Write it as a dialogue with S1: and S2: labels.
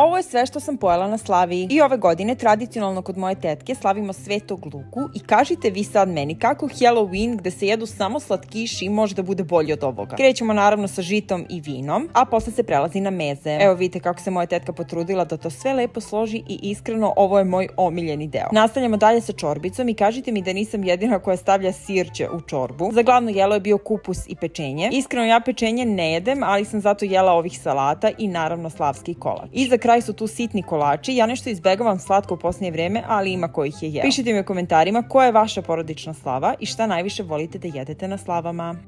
S1: Ovo je sve što sam pojela na Slavi I ove godine tradicionalno kod moje tetke slavimo Svetog Luku i kažite vi sad meni kako Halloween gde se jedu samo slatkiši može da bude bolji od ovoga. Krećemo naravno sa žitom i vinom, a posle se prelazi na meze. Evo vidite kako se moja tetka potrudila da to sve lepo složi i iskreno ovo je moj omiljeni deo. Nastavljamo dalje sa čorbicom i kažite mi da nisam jedina koja stavlja sirće u čorbu. Za glavno jelo je bio kupus i pečenje. Iskreno ja pečenje ne jedem, ali sam zato jela ovih salata i naravno slavski kolač. I za kraj su tu sitni kolači, ja nešto izbegavam slatko u posljednje vrijeme, ali ima kojih je jeo. Pišite mi u komentarima koja je vaša porodična slava i šta najviše volite da jedete na slavama.